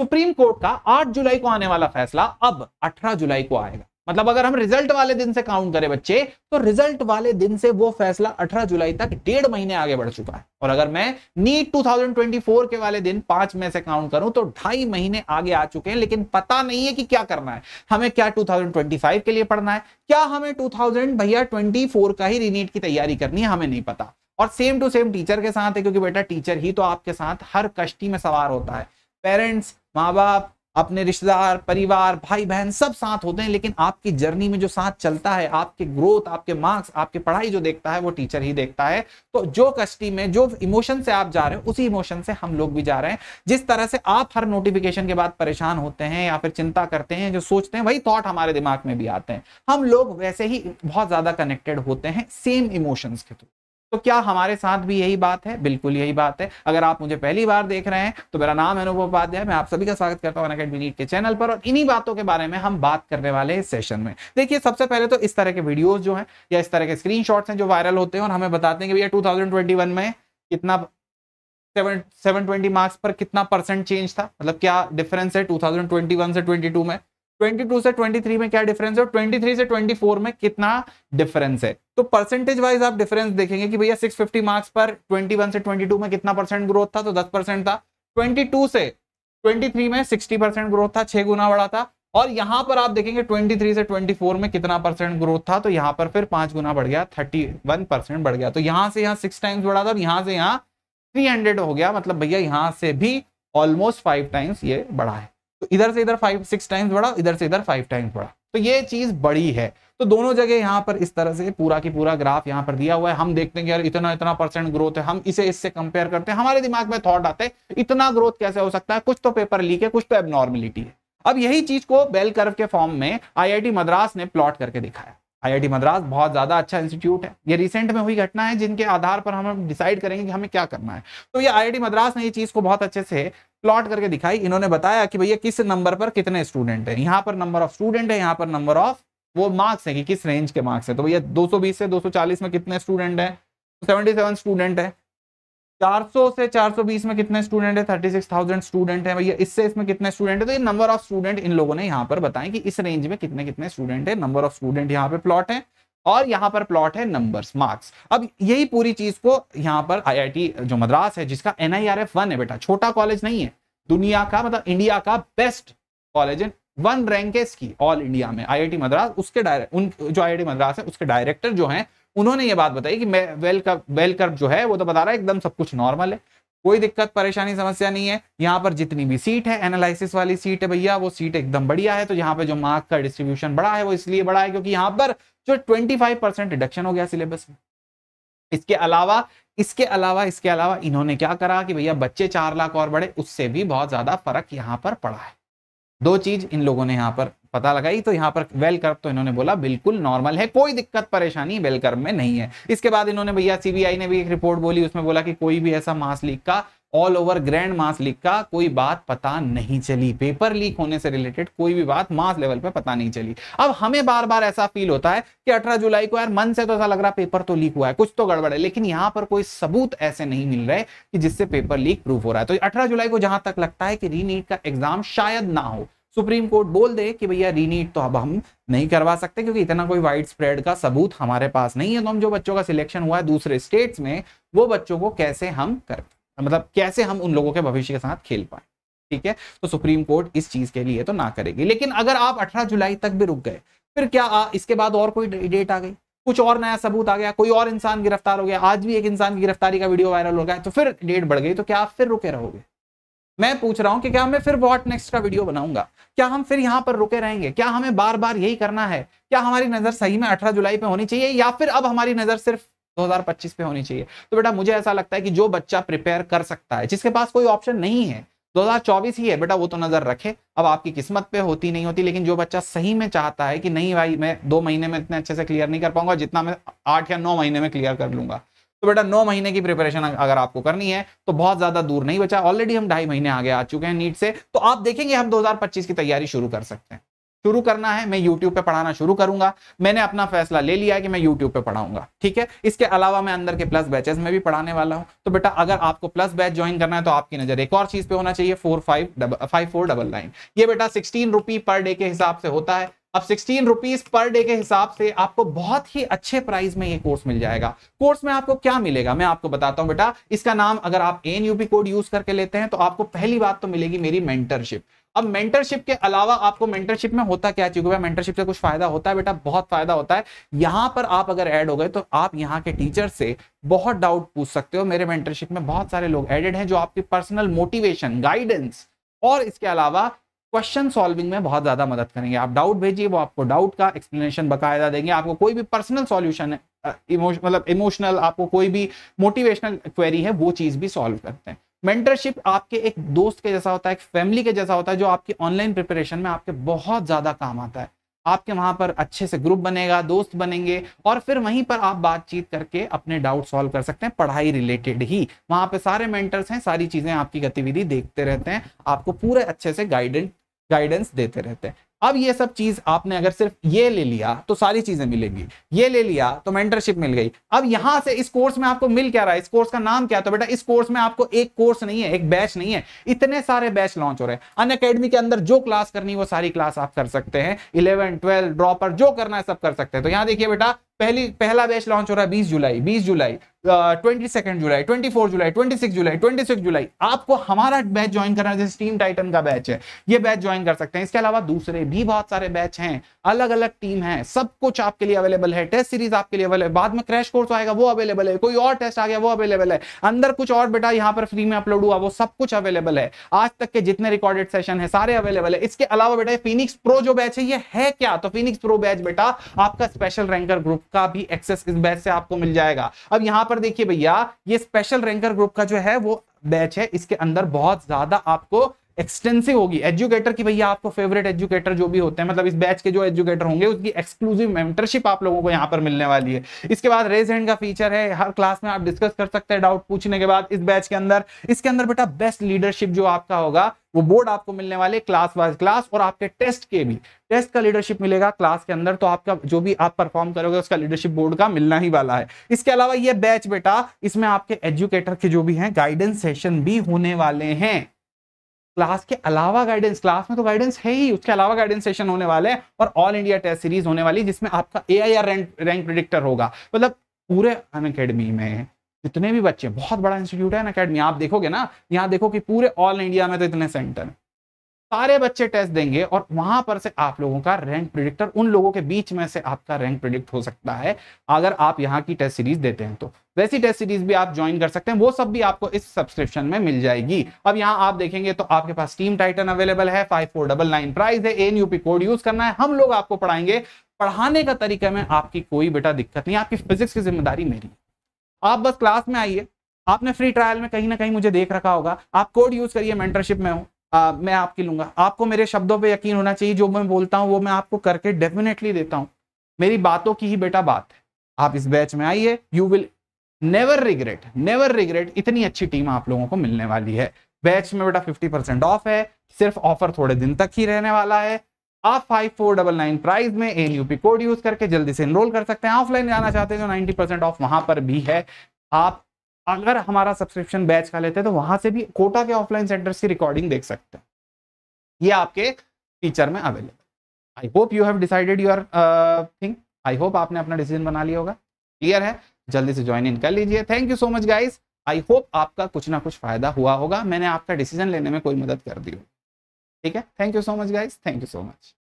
supreme court का 8 जुलाई को आने वाला फैसला अब 18 जुलाई को आएगा मतलब अगर हम रिजल्ट वाले दिन से काउंट करें बच्चे तो रिजल्ट वाले दिन से वो फैसला 18 जुलाई तक डेढ़ महीने आगे बढ़ चुका है और अगर मैं नीट 2024 के वाले दिन पांच में से काउंट करूं तो ढाई महीने आगे आ चुके हैं लेकिन पता नहीं है कि क्या करना है हमें क्या 2025 के लिए पढ़ना है क्या हमें टू भैया ट्वेंटी का ही रीनीट की तैयारी करनी है हमें नहीं पता और सेम टू सेम टीचर के साथ है क्योंकि बेटा टीचर ही तो आपके साथ हर कश्ती में सवार होता है पेरेंट्स माँ बाप अपने रिश्तेदार परिवार भाई बहन सब साथ होते हैं लेकिन आपकी जर्नी में जो साथ चलता है आपके ग्रोथ आपके मार्क्स आपके पढ़ाई जो देखता है वो टीचर ही देखता है तो जो कस्टी में जो इमोशन से आप जा रहे हैं उसी इमोशन से हम लोग भी जा रहे हैं जिस तरह से आप हर नोटिफिकेशन के बाद परेशान होते हैं या फिर चिंता करते हैं जो सोचते हैं वही थॉट हमारे दिमाग में भी आते हैं हम लोग वैसे ही बहुत ज्यादा कनेक्टेड होते हैं सेम इमोशंस के थ्रू तो क्या हमारे साथ भी यही बात है बिल्कुल यही बात है अगर आप मुझे पहली बार देख रहे हैं तो मेरा नाम है अनुभव उपाध्याय मैं आप सभी का स्वागत करता हूँ अनकेडमी नीट के चैनल पर और इन्हीं बातों के बारे में हम बात करने वाले इस सेशन में देखिए सबसे पहले तो इस तरह के वीडियोज जो है या इस तरह के स्क्रीन हैं जो वायरल होते हैं और हमें बताते हैं कि भैया टू में कितना सेवन सेवन ट्वेंटी मार्क्स पर कितना परसेंट चेंज था मतलब क्या डिफरेंस है वन से टू में 22 से 23 में क्या डिफरेंस है और 23 से 24 में कितना डिफरेंस है तो परसेंटेज वाइज आप डिफरेंस देखेंगे कि भैया 650 मार्क्स पर 21 से 22 में कितना परसेंट ग्रोथ था तो 10 परसेंट था 22 से 23 में 60 परसेंट ग्रोथ था छह गुना बड़ा था और यहां पर आप देखेंगे 23 से 24 में कितना परसेंट ग्रोथ था तो यहां पर फिर पांच गुना बढ़ गया थर्टी परसेंट बढ़ गया तो यहां से यहाँ सिक्स टाइम्स बढ़ा था और यहां से यहाँ थ्री हो गया मतलब भैया यहां से भी ऑलमोस्ट फाइव टाइम्स ये बढ़ा है तो इधर से इधर फाइव सिक्स टाइम्स बढ़ा इधर से इधर फाइव टाइम्स बढ़ा तो ये चीज बड़ी है तो दोनों जगह यहाँ पर इस तरह से पूरा की पूरा ग्राफ यहाँ पर दिया हुआ है हम देखते हैं कि यार इतना इतना परसेंट ग्रोथ है हम इसे इससे कंपेयर करते हैं हमारे दिमाग में थॉट आते हैं इतना ग्रोथ कैसे हो सकता है कुछ तो पेपर लीक है कुछ तो एबनॉर्मिलिटी है अब यही चीज को बेल कर्व के फॉर्म में आईआईटी मद्रास ने प्लॉट करके दिखाया आईआईटी मद्रास बहुत ज्यादा अच्छा इंस्टीट्यूट है ये रिसेंट में हुई घटना है जिनके आधार पर हम डिसाइड करेंगे कि हमें क्या करना है तो ये आईआईटी मद्रास ने ये चीज को बहुत अच्छे से प्लॉट करके दिखाई इन्होंने बताया कि भैया किस नंबर पर कितने स्टूडेंट हैं यहाँ पर नंबर ऑफ स्टूडेंट है यहाँ पर नंबर ऑफ वो मार्क्स हैं कि किस रेंज के मार्क्स हैं तो भैया 220 से 240 में कितने स्टूडेंट हैं 77 स्टूडेंट है 400 से 420 में कितने स्टूडेंट है 36,000 स्टूडेंट है भैया इससे इसमें कितने स्टूडेंट है तो ये नंबर ऑफ स्टूडेंट इन लोगों ने यहाँ पर बताया कि इस रेंज में कितने कितने स्टूडेंट है नंबर ऑफ स्टूडेंट यहाँ पे प्लॉट है और यहाँ पर प्लॉट है नंबर्स मार्क्स अब यही पूरी चीज को यहां पर आईआईटी जो मद्रास है जिसका एनआईआरएफ वन है बेटा छोटा कॉलेज नहीं है दुनिया का मतलब इंडिया का बेस्ट कॉलेज है वन रैंक है इसकी ऑल इंडिया में आईआईटी मद्रास उसके डायरेक्ट उन जो आई मद्रास है उसके डायरेक्टर जो है उन्होंने ये बात बताई कि वेल कर्व वेल जो है वो तो बता रहा है एकदम सब कुछ नॉर्मल है कोई दिक्कत परेशानी समस्या नहीं है यहाँ पर जितनी भी सीट है एनालिसिस वाली सीट है भैया वो सीट एकदम बढ़िया है तो यहाँ पे जो मार्क का डिस्ट्रीब्यूशन बड़ा है वो इसलिए बड़ा है क्योंकि यहाँ पर जो 25 परसेंट रिडक्शन हो गया सिलेबस में इसके अलावा इसके अलावा इसके अलावा इन्होंने क्या करा कि भैया बच्चे चार लाख और बढ़े उससे भी बहुत ज्यादा फर्क यहाँ पर पड़ा है दो चीज इन लोगों ने यहाँ पर पता लगाई तो यहाँ पर वेल कर्व तो इन्होंने बोला बिल्कुल नॉर्मल है कोई दिक्कत परेशानी वेल कर्व में नहीं है इसके बाद इन्होंने भैया सीबीआई ने भी एक रिपोर्ट बोली उसमें बोला कि कोई भी ऐसा मास लीक का all over grand mass leak का कोई बात पता नहीं चली पेपर लीक होने से रिलेटेड कोई भी बात मास लेवल पे पता नहीं चली अब हमें बार बार ऐसा फील होता है कि 18 जुलाई को यार मन से तो ऐसा लग रहा पेपर तो लीक हुआ है कुछ तो गड़बड़ है लेकिन यहाँ पर कोई सबूत ऐसे नहीं मिल रहे कि जिससे पेपर लीक प्रूफ हो रहा है तो अठारह जुलाई को जहां तक लगता है कि रीनीट का एग्जाम शायद ना हो सुप्रीम कोर्ट बोल दे कि भैया रीनीट तो अब हम नहीं करवा सकते क्योंकि इतना कोई वाइड स्प्रेड का सबूत हमारे पास नहीं है तो हम जो बच्चों का सिलेक्शन हुआ है दूसरे स्टेट्स में वो बच्चों को कैसे हम कर मतलब कैसे हम उन लोगों के भविष्य के साथ खेल पाए ठीक है तो सुप्रीम कोर्ट इस चीज के लिए तो ना करेगी लेकिन अगर आप अठारह जुलाई तक भी रुक गए फिर क्या आ, इसके बाद और कोई डेट आ गई कुछ और नया सबूत आ गया कोई और इंसान गिरफ्तार हो गया आज भी एक इंसान की गिरफ्तारी का वीडियो वायरल हो गया तो फिर डेट बढ़ गई तो क्या आप फिर रुके रहोगे मैं पूछ रहा हूं कि क्या मैं फिर वॉट नेक्स्ट का वीडियो बनाऊंगा क्या हम फिर यहाँ पर रुके रहेंगे क्या हमें बार बार यही करना है क्या हमारी नजर सही में अठारह जुलाई पे होनी चाहिए या फिर अब हमारी नजर सिर्फ 2025 पे होनी चाहिए तो बेटा मुझे ऐसा लगता है कि जो बच्चा प्रिपेयर कर सकता है जिसके पास कोई ऑप्शन नहीं है 2024 ही है बेटा वो तो नजर रखे अब आपकी किस्मत पे होती नहीं होती लेकिन जो बच्चा सही में चाहता है कि नहीं भाई मैं दो महीने में इतने अच्छे से क्लियर नहीं कर पाऊंगा जितना मैं आठ या नौ महीने में क्लियर कर लूंगा तो बेटा नौ महीने की प्रिपरेशन अगर आपको करनी है तो बहुत ज्यादा दूर नहीं बचा ऑलरेडी हम ढाई महीने आगे आ चुके हैं नीट से तो आप देखेंगे हम 2025 की तैयारी शुरू कर सकते हैं शुरू करना है मैं YouTube पे पढ़ाना शुरू करूंगा मैंने अपना फैसला ले लिया है कि मैं YouTube पे पढ़ाऊंगा ठीक है इसके अलावा मैं अंदर के प्लस बैचेस में भी पढ़ाने वाला हूं तो बेटा अगर आपको प्लस बैच ज्वाइन करना है तो आपकी नजर एक और चीज पे होना चाहिए four five double five four double nine ये बेटा सिक्सटीन रुपी पर डे के हिसाब से होता है अब सिक्सटीन रुपीज पर डे के हिसाब से आपको बहुत ही अच्छे प्राइस में ये कोर्स मिल जाएगा कोर्स में आपको क्या मिलेगा मैं आपको बताता हूं बेटा इसका नाम अगर आप एन यूपी कोड यूज करके लेते हैं तो आपको पहली बात तो मिलेगी मेरी मेंटरशिप अब मेंटरशिप के अलावा आपको मेंटरशिप में होता क्या चाहिए भाई मेंटरशिप से कुछ फायदा होता है बेटा बहुत फायदा होता है यहां पर आप अगर ऐड हो गए तो आप यहाँ के टीचर से बहुत डाउट पूछ सकते हो मेरे मेंटरशिप में बहुत सारे लोग एडेड हैं जो आपकी पर्सनल मोटिवेशन गाइडेंस और इसके अलावा क्वेश्चन सॉल्विंग में बहुत ज्यादा मदद करेंगे आप डाउट भेजिए वो आपको डाउट का एक्सप्लेनेशन बकायदा देंगे आपको कोई भी पर्सनल सॉल्यूशन है मतलब इमोशनल आपको कोई भी मोटिवेशनल क्वेरी है वो चीज़ भी सॉल्व करते हैं मेंटरशिप आपके एक दोस्त के जैसा होता है एक फैमिली के जैसा होता है जो आपकी ऑनलाइन प्रिपरेशन में आपके बहुत ज़्यादा काम आता है आपके वहां पर अच्छे से ग्रुप बनेगा दोस्त बनेंगे और फिर वहीं पर आप बातचीत करके अपने डाउट सॉल्व कर सकते हैं पढ़ाई रिलेटेड ही वहां पे सारे मेंटर्स हैं सारी चीज़ें आपकी गतिविधि देखते रहते हैं आपको पूरे अच्छे से गाइडेंस गाइडेंस देते रहते हैं अब ये सब चीज आपने अगर सिर्फ ये ले लिया तो सारी चीजें मिलेंगी ये ले लिया तो मेंटरशिप मिल गई अब यहां से इस कोर्स में आपको मिल क्या रहा है इस कोर्स का नाम क्या तो बेटा इस कोर्स में आपको एक कोर्स नहीं है एक बैच नहीं है इतने सारे बैच लॉन्च हो रहे हैं अन अकेडमी के अंदर जो क्लास करनी वो सारी क्लास आप कर सकते हैं इलेवन ट्वेल्व ड्रॉपर जो करना है सब कर सकते हैं तो यहां देखिए बेटा पहली पहला बैच लॉन्च हो रहा है बीस जुलाई बीस जुलाई twenty second July twenty four July twenty July twenty July आपको हमारा बैच ज्वाइन करना जैसे टीम टाइटन का बैच है ये बैच ज्वाइन कर सकते हैं इसके अलावा दूसरे भी बहुत सारे बैच हैं अलग अलग टीम है सब कुछ आपके लिए अवेलेबल है टेस्ट सीरीज आपके लिए अवेलेबल बाद में क्रैश कोर्स आएगा वो अवेलेबल है कोई और टेस्ट आ गया वो अवेलेबल है अंदर कुछ और बेटा यहाँ पर फ्री में अपलोड हुआ वो सब कुछ अवेलेबल है आज तक के जितने रिकॉर्डेड सेशन है सारे अवेलेबल है इसके अलावा बेटा फिनिक्स प्रो जो बैच है ये है क्या तो फिनिक्स प्रो बैच बेटा आपका स्पेशल रैंकर ग्रुप का भी एक्सेस इस बैच से आपको मिल जाएगा अब यहां पर देखिए भैया ये स्पेशल रैंकर ग्रुप का जो है वो बैच है इसके अंदर बहुत ज्यादा आपको एक्सटेंसिव होगी एजुकेटर की भैया आपको फेवरेट एजुकेटर जो भी होते हैं मतलब इस बैच के जो एजुकेटर होंगे उसकी एक्सक्लूसिव मेंटरशिप आप लोगों को यहां पर मिलने वाली है इसके बाद रेज हैंड का फीचर है हर क्लास में आप डिस्कस कर सकते हैं डाउट पूछने के बाद इस बैच के अंदर इसके अंदर बेटा बेस्ट लीडरशिप जो आपका होगा वो बोर्ड आपको मिलने वाले क्लास वाइज क्लास और आपके टेस्ट के भी टेस्ट का लीडरशिप मिलेगा क्लास के अंदर तो आपका जो भी आप परफॉर्म करोगे उसका लीडरशिप बोर्ड का मिलना ही वाला है इसके अलावा ये बैच बेटा इसमें आपके एजुकेटर के जो भी हैं गाइडेंस सेशन भी होने वाले हैं क्लास के अलावा गाइडेंस क्लास में तो गाइडेंस है ही उसके अलावा गाइडेंस सेशन होने वाले हैं और ऑल इंडिया टेस्ट सीरीज होने वाली जिसमें आपका A I R rank rank predictor होगा मतलब पूरे अन में जितने भी बच्चे बहुत बड़ा इंस्टीट्यूट है ना अकेडमी आप देखोगे ना यहाँ देखो कि पूरे ऑल इंडिया में तो इतने सेंटर है सारे बच्चे टेस्ट देंगे और वहां पर से आप लोगों का रैंक प्रिडिक्टर उन लोगों के बीच में से आपका रैंक प्रिडिक्ट हो सकता है अगर आप यहाँ की टेस्ट सीरीज देते हैं तो वैसी टेस्ट सीरीज भी आप ज्वाइन कर सकते हैं वो सब भी आपको इस सब्सक्रिप्शन में मिल जाएगी अब यहाँ आप देखेंगे तो आपके पास टीम टाइटन अवेलेबल है five four double nine price है एन यूपी कोड यूज करना है हम लोग आपको पढ़ाएंगे पढ़ाने का तरीका में आपकी कोई बेटा दिक्कत नहीं आपकी फिजिक्स की जिम्मेदारी मेरी आप बस क्लास में आइए आपने फ्री ट्रायल में कहीं ना कहीं मुझे देख रखा होगा आप कोड यूज करिए मेंटरशिप में हूँ मैं आपकी लूंगा आपको मेरे शब्दों पे यकीन होना चाहिए जो मैं बोलता हूँ वो मैं आपको करके डेफिनेटली देता हूँ मेरी बातों की ही बेटा बात है आप इस बैच में आइए you will never regret never regret इतनी अच्छी टीम आप लोगों को मिलने वाली है बैच में बेटा 50 परसेंट ऑफ है सिर्फ ऑफर थोड़े दिन तक ही रहने वाला है आप five four double nine price में एन यूपी कोड यूज करके जल्दी से इनरोल कर सकते हैं ऑफलाइन जाना चाहते हैं जो नाइनटी परसेंट ऑफ वहां पर भी है आप अगर हमारा सब्सक्रिप्शन बैच का लेते हैं तो वहां से भी कोटा के ऑफलाइन सेंटर्स की रिकॉर्डिंग देख सकते हैं ये आपके फीचर में available I hope you have decided your thing I hope आपने अपना डिसीजन बना लिया होगा क्लियर है जल्दी से ज्वाइन इन कर लीजिए thank you so much guys I hope आपका कुछ ना कुछ फायदा हुआ होगा मैंने आपका डिसीजन लेने में कोई मदद कर दी होगी ठीक है thank you so much guys thank you so much